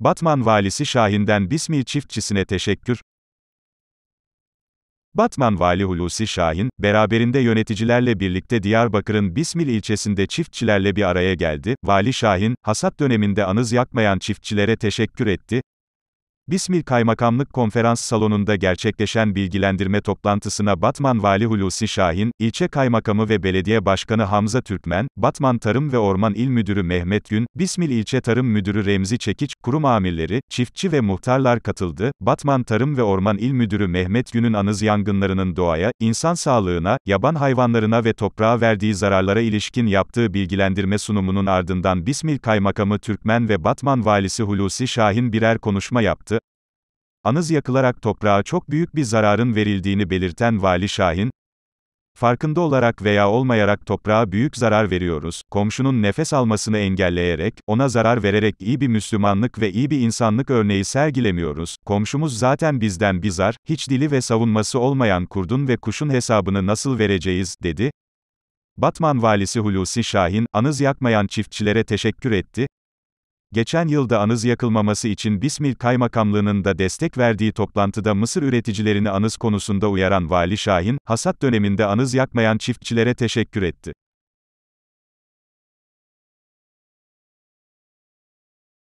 Batman valisi Şahin'den Bismil çiftçisine teşekkür. Batman Vali Hulusi Şahin, beraberinde yöneticilerle birlikte Diyarbakır'ın Bismil ilçesinde çiftçilerle bir araya geldi. Vali Şahin, hasat döneminde anız yakmayan çiftçilere teşekkür etti. Bismil Kaymakamlık Konferans Salonu'nda gerçekleşen bilgilendirme toplantısına Batman Vali Hulusi Şahin, ilçe kaymakamı ve belediye başkanı Hamza Türkmen, Batman Tarım ve Orman İl Müdürü Mehmet Gün, Bismil İlçe Tarım Müdürü Remzi Çekiç, kurum amirleri, çiftçi ve muhtarlar katıldı. Batman Tarım ve Orman İl Müdürü Mehmet Gün'ün anız yangınlarının doğaya, insan sağlığına, yaban hayvanlarına ve toprağa verdiği zararlara ilişkin yaptığı bilgilendirme sunumunun ardından Bismil Kaymakamı Türkmen ve Batman Valisi Hulusi Şahin birer konuşma yaptı anız yakılarak toprağa çok büyük bir zararın verildiğini belirten Vali Şahin, Farkında olarak veya olmayarak toprağa büyük zarar veriyoruz, komşunun nefes almasını engelleyerek, ona zarar vererek iyi bir Müslümanlık ve iyi bir insanlık örneği sergilemiyoruz, komşumuz zaten bizden bizar, hiç dili ve savunması olmayan kurdun ve kuşun hesabını nasıl vereceğiz, dedi. Batman valisi Hulusi Şahin, anız yakmayan çiftçilere teşekkür etti, Geçen yılda anız yakılmaması için Bismil Kaymakamlığı'nın da destek verdiği toplantıda Mısır üreticilerini anız konusunda uyaran Vali Şahin, hasat döneminde anız yakmayan çiftçilere teşekkür etti.